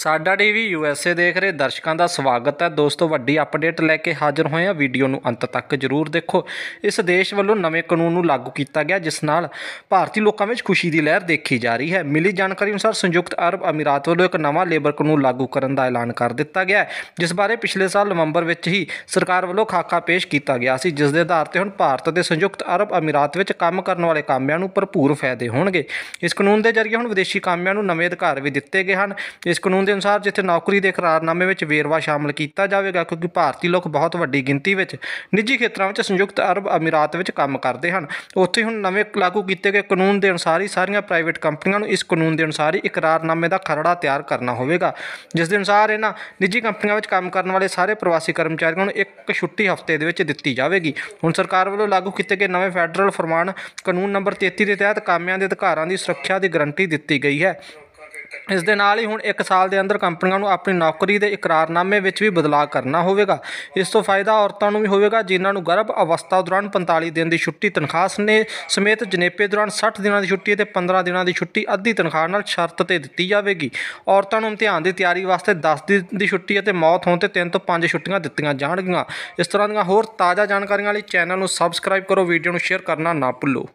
ਸਾਡਾ TV USA ਦੇਖ ਰਹੇ ਦਰਸ਼ਕਾਂ ਦਾ ਸਵਾਗਤ ਹੈ ਦੋਸਤੋ ਵੱਡੀ ਅਪਡੇਟ ਲੈ ਕੇ ਹਾਜ਼ਰ ਹੋਏ ਹਾਂ ਵੀਡੀਓ ਨੂੰ ਅੰਤ ਤੱਕ ਜ਼ਰੂਰ ਦੇਖੋ ਇਸ ਦੇਸ਼ ਵੱਲੋਂ ਨਵੇਂ ਕਾਨੂੰਨ ਨੂੰ ਲਾਗੂ ਕੀਤਾ ਗਿਆ ਜਿਸ ਨਾਲ ਭਾਰਤੀ ਲੋਕਾਂ ਵਿੱਚ ਖੁਸ਼ੀ ਦੀ ਲਹਿਰ ਦੇਖੀ ਜਾ ਰਹੀ ਹੈ ਮਿਲੀ ਜਾਣਕਾਰੀ ਅਨੁਸਾਰ ਸੰਯੁਕਤ ਅਰਬ ਅਮੀਰਾਤ ਵੱਲੋਂ ਇੱਕ ਨਵਾਂ ਲੇਬਰ ਕਾਨੂੰਨ ਲਾਗੂ ਕਰਨ ਦਾ ਐਲਾਨ ਕਰ ਦਿੱਤਾ ਗਿਆ ਜਿਸ ਬਾਰੇ ਪਿਛਲੇ ਸਾਲ ਨਵੰਬਰ ਵਿੱਚ ਹੀ ਸਰਕਾਰ ਵੱਲੋਂ ਖਾਕਾ ਪੇਸ਼ ਕੀਤਾ ਗਿਆ ਸੀ ਜਿਸ ਦੇ ਆਧਾਰ ਤੇ ਹੁਣ ਭਾਰਤ ਦੇ ਸੰਯੁਕਤ ਅਰਬ ਅਮੀਰਾਤ ਵਿੱਚ ਕੰਮ ਕਰਨ ਵਾਲੇ ਕਾਮਿਆਂ ਨੂੰ ਭਰਪੂਰ ਫਾਇਦੇ ਹੋਣਗੇ ਇਸ ਕਾਨੂੰਨ ਦੇ ਜ਼ਰੀਏ ਹੁਣ ਵਿਦੇਸ਼ੀ ਕਾਮਿਆਂ ਨੂੰ ਨਵੇਂ ਅਧਿਕਾਰ ਵੀ ਦਿੱਤੇ ਗਏ ਹਨ ਇਸ ਕਾਨੂੰਨ ਦੇ ਅਨੁਸਾਰ ਜਿੱਥੇ ਨੌਕਰੀ ਦੇ ਇਕਰਾਰਨਾਮੇ ਵਿੱਚ ਵੇਰਵਾ ਸ਼ਾਮਲ ਕੀਤਾ ਜਾਵੇਗਾ ਕਿਉਂਕਿ ਭਾਰਤੀ ਲੋਕ ਬਹੁਤ ਵੱਡੀ ਗਿਣਤੀ ਵਿੱਚ ਨਿੱਜੀ ਖੇਤਰਾਂ ਵਿੱਚ ਸੰਯੁਕਤ ਅਰਬ ਅਮੀਰਾਤ ਵਿੱਚ ਕੰਮ ਕਰਦੇ ਹਨ ਉੱਥੇ ਹੁਣ ਨਵੇਂ ਲਾਗੂ ਕੀਤੇ ਗਏ ਕਾਨੂੰਨ ਦੇ ਅਨੁਸਾਰ ਹੀ ਸਾਰੀਆਂ ਪ੍ਰਾਈਵੇਟ ਕੰਪਨੀਆਂ ਨੂੰ ਇਸ ਕਾਨੂੰਨ ਦੇ ਅਨੁਸਾਰ ਹੀ ਇਕਰਾਰਨਾਮੇ ਦਾ ਖਰੜਾ ਤਿਆਰ ਕਰਨਾ ਹੋਵੇਗਾ ਜਿਸ ਦੇ ਅਨੁਸਾਰ ਇਹਨਾਂ ਨਿੱਜੀ ਕੰਪਨੀਆਂ ਵਿੱਚ ਕੰਮ ਕਰਨ ਵਾਲੇ ਸਾਰੇ ਪ੍ਰਵਾਸੀ ਕਰਮਚਾਰੀਆਂ ਨੂੰ ਇੱਕ ਛੁੱਟੀ ਹਫ਼ਤੇ ਦੇ ਵਿੱਚ ਦਿੱਤੀ ਜਾਵੇਗੀ ਹੁਣ ਸਰਕਾਰ ਵੱਲੋਂ ਲਾਗੂ ਕੀਤੇ ਗਏ ਨਵੇਂ ਫੈਡਰਲ ਫਰਮਾਨ ਕਾਨੂੰਨ ਨੰਬਰ 33 ਦੇ ਤਹਿਤ ਕਾਮਿਆਂ ਦੇ ਅਧਿਕਾਰਾਂ ਦੀ ਸੁਰੱਖਿਆ ਦੀ ਗਾਰੰਟੀ ਦਿੱਤੀ ਗਈ ਹੈ ਇਸ ਦੇ ਨਾਲ ਹੀ ਹੁਣ 1 ਸਾਲ ਦੇ ਅੰਦਰ ਕੰਪਨੀਆਂ ਨੂੰ ਆਪਣੀ ਨੌਕਰੀ ਦੇ ਇਕਰਾਰਨਾਮੇ ਵਿੱਚ ਵੀ ਬਦਲਾਅ ਕਰਨਾ ਹੋਵੇਗਾ ਇਸ ਤੋਂ ਫਾਇਦਾ ਔਰਤਾਂ ਨੂੰ ਵੀ ਹੋਵੇਗਾ ਜਿਨ੍ਹਾਂ ਨੂੰ ਗਰਭ ਅਵਸਥਾ ਦੌਰਾਨ 45 ਦਿਨ ਦੀ ਛੁੱਟੀ ਤਨਖਾਹ ਸਨੇ ਸਮੇਤ ਜਨੇਪੇ ਦੌਰਾਨ 60 ਦਿਨਾਂ ਦੀ ਛੁੱਟੀ ਅਤੇ 15 ਦਿਨਾਂ ਦੀ ਛੁੱਟੀ ਅੱਧੀ ਤਨਖਾਹ ਨਾਲ ਸ਼ਰਤ ਤੇ ਦਿੱਤੀ ਜਾਵੇਗੀ ਔਰਤਾਂ ਨੂੰ ਇਮਤਿਹਾਨ ਦੀ ਤਿਆਰੀ ਵਾਸਤੇ 10 ਦਿਨ ਦੀ ਛੁੱਟੀ ਅਤੇ ਮੌਤ ਹੋਣ ਤੇ 3 ਤੋਂ 5 ਛੁੱਟੀਆਂ ਦਿੱਤੀਆਂ ਜਾਣਗੀਆਂ ਇਸ ਤਰ੍ਹਾਂ ਦੀਆਂ ਹੋਰ ਤਾਜ਼ਾ ਜਾਣਕਾਰੀਆਂ ਲਈ ਚੈਨਲ ਨੂੰ ਸਬਸਕ੍ਰਾਈਬ ਕਰੋ ਵੀਡੀਓ ਨੂੰ ਸ਼ੇਅਰ ਕਰਨਾ ਨਾ ਭੁੱਲੋ